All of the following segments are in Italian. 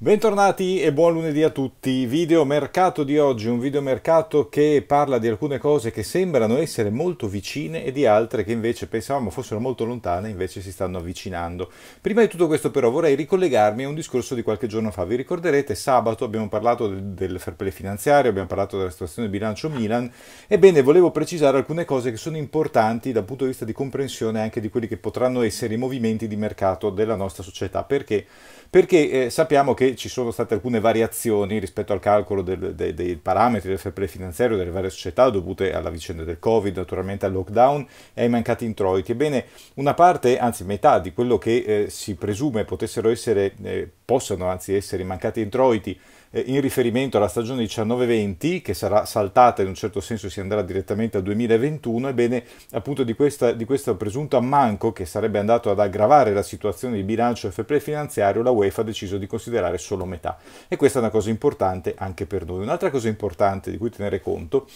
Bentornati e buon lunedì a tutti. Video mercato di oggi, un video mercato che parla di alcune cose che sembrano essere molto vicine e di altre che invece pensavamo fossero molto lontane, invece si stanno avvicinando. Prima di tutto questo però vorrei ricollegarmi a un discorso di qualche giorno fa. Vi ricorderete, sabato abbiamo parlato del, fair play finanziario, abbiamo parlato della situazione di bilancio Milan. Ebbene, volevo precisare alcune cose che sono importanti dal punto di vista di comprensione anche di quelli che potranno essere i movimenti di mercato della nostra società. Perché? Perché eh, sappiamo che ci sono state alcune variazioni rispetto al calcolo del, dei, dei parametri del fair play finanziario delle varie società dovute alla vicenda del Covid, naturalmente al lockdown e ai mancati introiti. Ebbene, una parte, anzi metà di quello che eh, si presume potessero essere eh, possano anzi essere mancati introiti eh, in riferimento alla stagione 19-20 che sarà saltata in un certo senso si andrà direttamente al 2021 ebbene appunto di, questa, di questo presunto ammanco che sarebbe andato ad aggravare la situazione di bilancio FP finanziario la UEFA ha deciso di considerare solo metà e questa è una cosa importante anche per noi un'altra cosa importante di cui tenere conto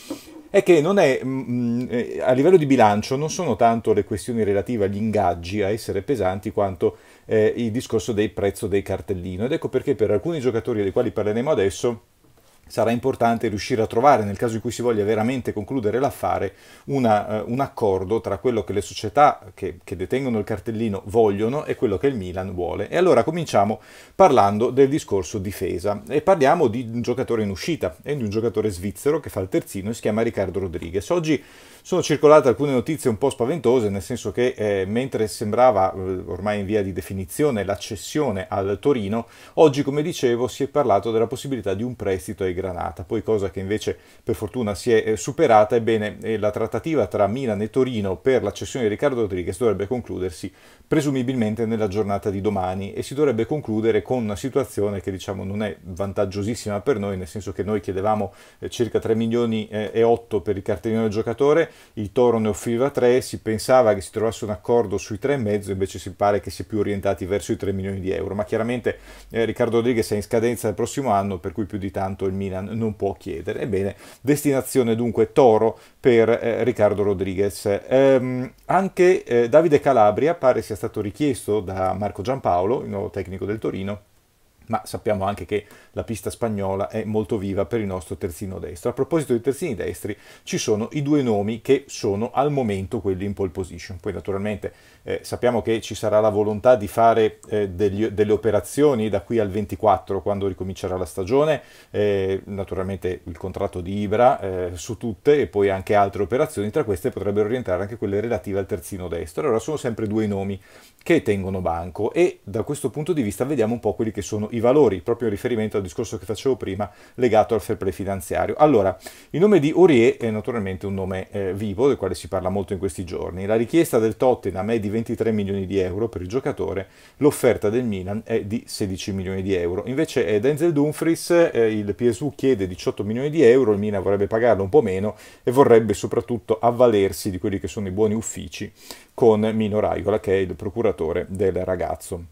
è che è, mh, mm, mm, a livello di bilancio non sono tanto le questioni relative agli ingaggi a essere pesanti quanto eh, il discorso del prezzo dei cartellino ed ecco perché per alcuni giocatori dei quali parleremo adesso sarà importante riuscire a trovare, nel caso in cui si voglia veramente concludere l'affare, una, eh, un accordo tra quello che le società che, che detengono il cartellino vogliono e quello che il Milan vuole. E allora cominciamo parlando del discorso difesa e parliamo di un giocatore in uscita e di un giocatore svizzero che fa il terzino e si chiama Riccardo Rodriguez. Oggi sono circolate alcune notizie un po' spaventose, nel senso che eh, mentre sembrava eh, ormai in via di definizione l'accessione al Torino, oggi come dicevo si è parlato della possibilità di un prestito ai Granata, poi cosa che invece per fortuna si è eh, superata, ebbene eh, la trattativa tra Milan e Torino per l'accessione di Riccardo Rodriguez dovrebbe concludersi presumibilmente nella giornata di domani e si dovrebbe concludere con una situazione che diciamo non è vantaggiosissima per noi, nel senso che noi chiedevamo eh, circa 3 milioni e 8 per il cartellino del giocatore, il Toro ne offriva 3, si pensava che si trovasse un accordo sui 3,5, invece si pare che si è più orientati verso i 3 milioni di euro, ma chiaramente eh, Riccardo Rodriguez è in scadenza del prossimo anno, per cui più di tanto il Milan Milan non può chiedere. Ebbene, destinazione dunque Toro per eh, Riccardo Rodriguez. Ehm, anche eh, Davide Calabria pare sia stato richiesto da Marco Giampaolo, il nuovo tecnico del Torino, ma sappiamo anche che la pista spagnola è molto viva per il nostro terzino destro. A proposito dei terzini destri, ci sono i due nomi che sono al momento quelli in pole position. Poi naturalmente eh, sappiamo che ci sarà la volontà di fare eh, degli, delle operazioni da qui al 24, quando ricomincerà la stagione, eh, naturalmente il contratto di Ibra eh, su tutte e poi anche altre operazioni, tra queste potrebbero rientrare anche quelle relative al terzino destro. Allora sono sempre due nomi che tengono banco e da questo punto di vista vediamo un po' quelli che sono i valori, proprio in riferimento al discorso che facevo prima legato al fair play finanziario. Allora, il nome di Aurier è naturalmente un nome eh, vivo del quale si parla molto in questi giorni. La richiesta del Tottenham è di 23 milioni di euro per il giocatore, l'offerta del Milan è di 16 milioni di euro. Invece è Denzel Dumfries, eh, il PSU chiede 18 milioni di euro, il Milan vorrebbe pagarlo un po' meno e vorrebbe soprattutto avvalersi di quelli che sono i buoni uffici con Mino Raigola che è il procuratore del ragazzo.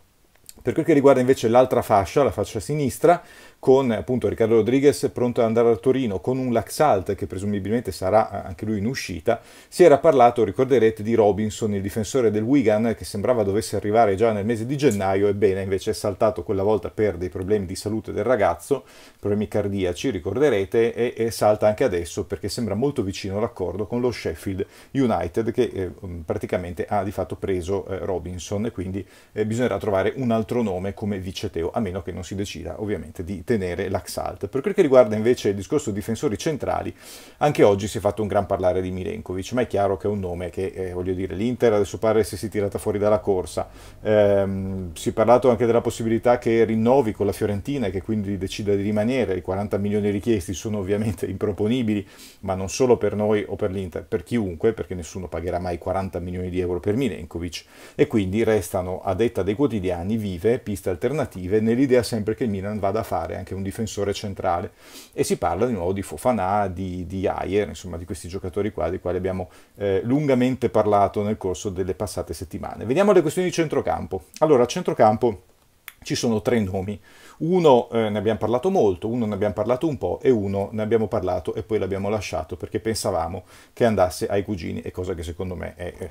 Per quel che riguarda invece l'altra fascia, la fascia sinistra, con appunto Riccardo Rodriguez pronto ad andare a Torino, con un Laxalt che presumibilmente sarà eh, anche lui in uscita, si era parlato, ricorderete, di Robinson, il difensore del Wigan, che sembrava dovesse arrivare già nel mese di gennaio, ebbene invece è saltato quella volta per dei problemi di salute del ragazzo, problemi cardiaci, ricorderete, e, e salta anche adesso perché sembra molto vicino l'accordo con lo Sheffield United che eh, mm, praticamente ha di fatto preso eh, Robinson e quindi eh, bisognerà trovare un altro nome come vice Teo, a meno che non si decida ovviamente di tenere l'Axalt. Per quel che riguarda invece il discorso difensori centrali, anche oggi si è fatto un gran parlare di Milenkovic, ma è chiaro che è un nome che, eh, voglio dire, l'Inter adesso pare si sia tirata fuori dalla corsa. Ehm, si è parlato anche della possibilità che rinnovi con la Fiorentina e che quindi decida di rimanere. I 40 milioni richiesti sono ovviamente improponibili, ma non solo per noi o per l'Inter, per chiunque, perché nessuno pagherà mai 40 milioni di euro per Milenkovic e quindi restano, a detta dei quotidiani, vive piste alternative nell'idea sempre che il Milan vada a fare anche un difensore centrale. E si parla di nuovo di Fofanà, di, di Ayer, insomma di questi giocatori qua di quali abbiamo eh, lungamente parlato nel corso delle passate settimane. Vediamo le questioni di centrocampo. Allora, centrocampo ci sono tre nomi. Uno eh, ne abbiamo parlato molto, uno ne abbiamo parlato un po' e uno ne abbiamo parlato e poi l'abbiamo lasciato perché pensavamo che andasse ai cugini e cosa che secondo me è, è,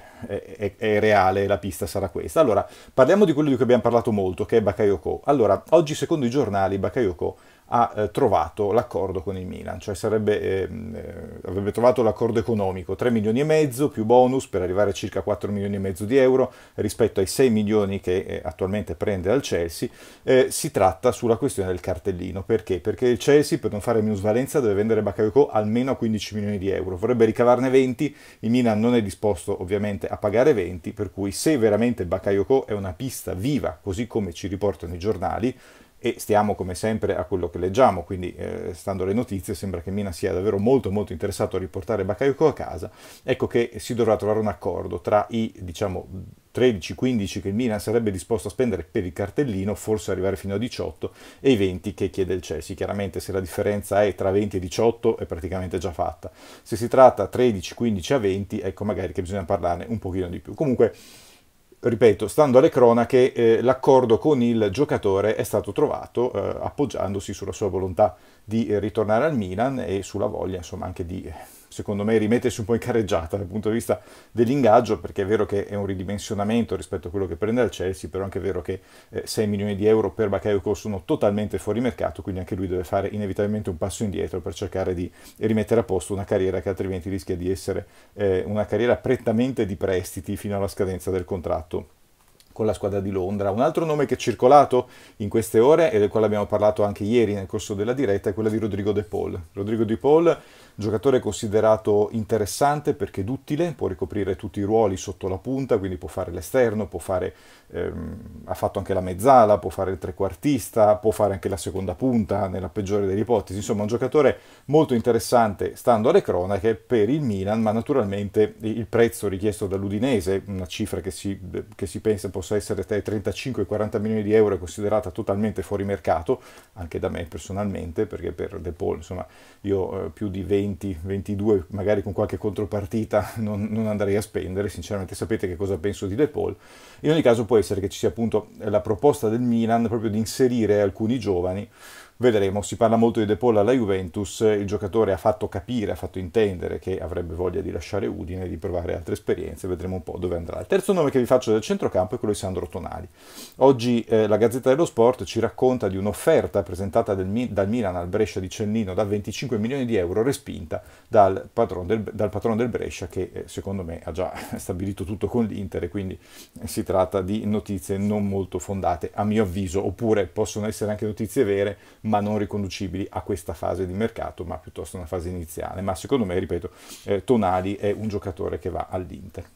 è, è, reale, la pista sarà questa. Allora, parliamo di quello di cui abbiamo parlato molto, che è Bakayoko. Allora, oggi secondo i giornali Bakayoko ha eh, trovato l'accordo con il Milan, cioè sarebbe, ehm, eh, avrebbe trovato l'accordo economico, 3 milioni e mezzo più bonus per arrivare a circa 4 milioni e mezzo di euro rispetto ai 6 milioni che eh, attualmente prende dal Chelsea, eh, si tratta sulla questione del cartellino, perché? Perché il Chelsea per non fare minusvalenza deve vendere Bakayoko almeno a 15 milioni di euro, vorrebbe ricavarne 20, il Milan non è disposto ovviamente a pagare 20, per cui se veramente Bakayoko è una pista viva, così come ci riportano i giornali, e stiamo come sempre a quello che leggiamo, quindi eh, stando alle notizie sembra che Mina sia davvero molto molto interessato a riportare Bakayoko a casa, ecco che si dovrà trovare un accordo tra i diciamo 13-15 che Mina sarebbe disposto a spendere per il cartellino, forse arrivare fino a 18 e i 20 che chiede il Chelsea. Chiaramente se la differenza è tra 20 e 18 è praticamente già fatta. Se si tratta 13-15 a 20, ecco magari che bisogna parlarne un pochino di più. Comunque ripeto, stando alle cronache, eh, l'accordo con il giocatore è stato trovato eh, appoggiandosi sulla sua volontà di ritornare al Milan e sulla voglia, insomma, anche di eh, secondo me rimettersi un po' in carreggiata dal punto di vista dell'ingaggio, perché è vero che è un ridimensionamento rispetto a quello che prende al Chelsea, però è anche vero che eh, 6 milioni di euro per Bakayoko sono totalmente fuori mercato, quindi anche lui deve fare inevitabilmente un passo indietro per cercare di rimettere a posto una carriera che altrimenti rischia di essere eh, una carriera prettamente di prestiti fino alla scadenza del contratto con la squadra di Londra. Un altro nome che è circolato in queste ore e del quale abbiamo parlato anche ieri nel corso della diretta è quello di Rodrigo De Paul. Rodrigo De Paul Giocatore considerato interessante perché duttile, può ricoprire tutti i ruoli sotto la punta, quindi può fare l'esterno, può fare, ehm, ha fatto anche la mezzala, può fare il trequartista, può fare anche la seconda punta, nella peggiore delle ipotesi. Insomma, un giocatore molto interessante, stando alle cronache, per il Milan, ma naturalmente il prezzo richiesto dall'Udinese, una cifra che si, che si pensa possa essere tra i 35 e i 40 milioni di euro, è considerata totalmente fuori mercato, anche da me personalmente, perché per De Paul, insomma, io eh, più di 20 20, 22, magari con qualche contropartita non, non, andrei a spendere, sinceramente sapete che cosa penso di De Paul. In ogni caso può essere che ci sia appunto la proposta del Milan proprio di inserire alcuni giovani Vedremo, si parla molto di De Paul alla Juventus, il giocatore ha fatto capire, ha fatto intendere che avrebbe voglia di lasciare Udine e di provare altre esperienze, vedremo un po' dove andrà. Il terzo nome che vi faccio del centrocampo è quello di Sandro Tonali. Oggi eh, la Gazzetta dello Sport ci racconta di un'offerta presentata del, dal Milan al Brescia di Cennino da 25 milioni di euro, respinta dal patrono del, dal patron del Brescia che eh, secondo me ha già stabilito tutto con l'Inter e quindi eh, si tratta di notizie non molto fondate a mio avviso, oppure possono essere anche notizie vere, ma non riconducibili a questa fase di mercato, ma piuttosto a una fase iniziale. Ma secondo me, ripeto, eh, Tonali è un giocatore che va all'Inter.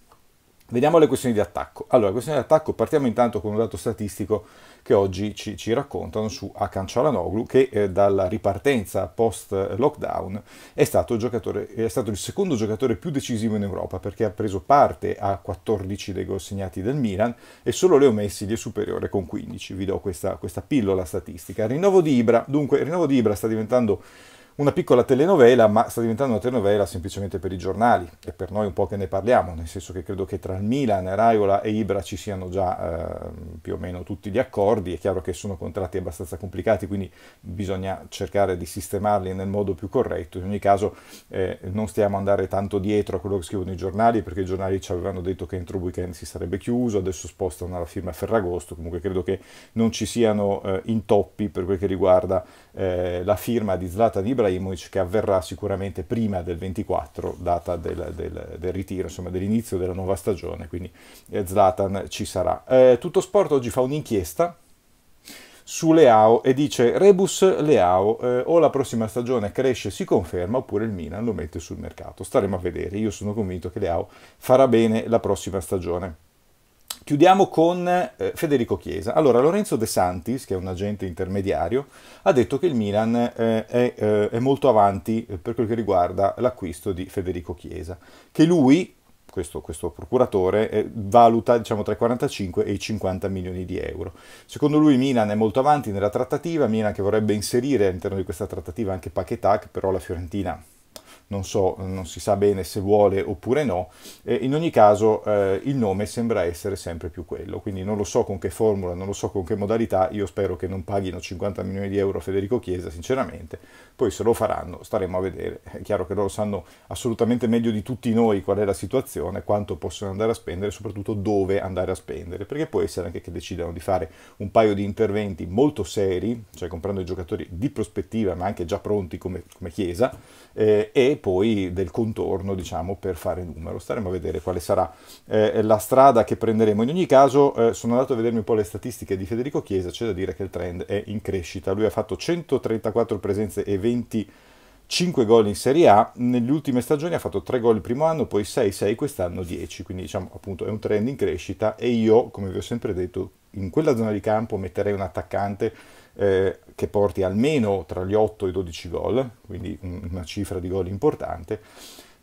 Vediamo le questioni di attacco. Allora, questioni di attacco, partiamo intanto con un dato statistico che oggi ci, ci raccontano su Akan Cialanoglu, che eh, dalla ripartenza post-lockdown è stato, è stato, il secondo giocatore più decisivo in Europa, perché ha preso parte a 14 dei gol segnati del Milan e solo Leo Messi gli è superiore con 15. Vi do questa, questa pillola statistica. Rinnovo di Ibra, dunque, il rinnovo di Ibra sta diventando una piccola telenovela, ma sta diventando una telenovela semplicemente per i giornali e per noi un po' che ne parliamo, nel senso che credo che tra il Milan, Raiola e Ibra ci siano già eh, più o meno tutti gli accordi, è chiaro che sono contratti abbastanza complicati, quindi bisogna cercare di sistemarli nel modo più corretto, in ogni caso eh, non stiamo andare tanto dietro a quello che scrivono i giornali, perché i giornali ci avevano detto che entro il weekend si sarebbe chiuso, adesso spostano la firma a Ferragosto, comunque credo che non ci siano eh, intoppi per quel che riguarda eh, la firma di Zlatan Ibra, Ibrahimovic che avverrà sicuramente prima del 24, data del, del, del ritiro, insomma dell'inizio della nuova stagione, quindi eh, Zlatan ci sarà. Eh, Tutto Sport oggi fa un'inchiesta su Leao e dice Rebus Leao eh, o la prossima stagione cresce si conferma oppure il Milan lo mette sul mercato. Staremo a vedere, io sono convinto che Leao farà bene la prossima stagione. Chiudiamo con eh, Federico Chiesa. Allora, Lorenzo De Santis, che è un agente intermediario, ha detto che il Milan eh, è, eh, è, molto avanti eh, per quel che riguarda l'acquisto di Federico Chiesa, che lui, questo, questo procuratore, eh, valuta diciamo, tra i 45 e i 50 milioni di euro. Secondo lui il Milan è molto avanti nella trattativa, Milan che vorrebbe inserire all'interno di questa trattativa anche Paquetà, però la Fiorentina non so, non si sa bene se vuole oppure no, eh, in ogni caso eh, il nome sembra essere sempre più quello, quindi non lo so con che formula, non lo so con che modalità, io spero che non paghino 50 milioni di euro a Federico Chiesa, sinceramente, poi se lo faranno staremo a vedere, è chiaro che loro sanno assolutamente meglio di tutti noi qual è la situazione, quanto possono andare a spendere, soprattutto dove andare a spendere, perché può essere anche che decidano di fare un paio di interventi molto seri, cioè comprando i giocatori di prospettiva ma anche già pronti come, come Chiesa, eh, e poi del contorno diciamo, per fare numero. Staremo a vedere quale sarà eh, la strada che prenderemo. In ogni caso eh, sono andato a vedermi un po' le statistiche di Federico Chiesa, c'è da dire che il trend è in crescita. Lui ha fatto 134 presenze e 20 5 gol in Serie A, negli ultime stagioni ha fatto 3 gol il primo anno, poi 6, 6 quest'anno 10, quindi diciamo appunto è un trend in crescita e io, come vi ho sempre detto, in quella zona di campo metterei un attaccante eh, che porti almeno tra gli 8 e i 12 gol, quindi una cifra di gol importante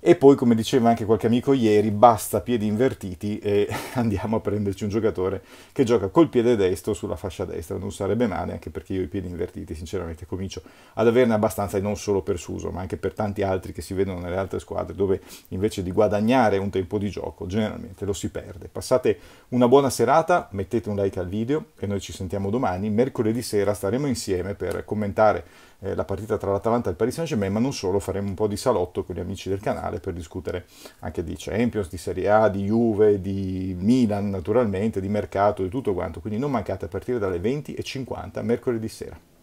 e poi, come diceva anche qualche amico ieri, basta piedi invertiti e andiamo a prenderci un giocatore che gioca col piede destro sulla fascia destra. Non sarebbe male, anche perché io i piedi invertiti, sinceramente, comincio ad averne abbastanza e non solo per Suso, ma anche per tanti altri che si vedono nelle altre squadre, dove invece di guadagnare un tempo di gioco, generalmente lo si perde. Passate una buona serata, mettete un like al video e noi ci sentiamo domani. Mercoledì sera staremo insieme per commentare eh, la partita tra l'Atalanta e il Paris Saint-Germain, ma non solo, faremo un po' di salotto con gli amici del canale per discutere anche di Champions, di Serie A, di Juve, di Milan naturalmente, di mercato, di tutto quanto. Quindi non mancate a partire dalle 20.50 mercoledì sera.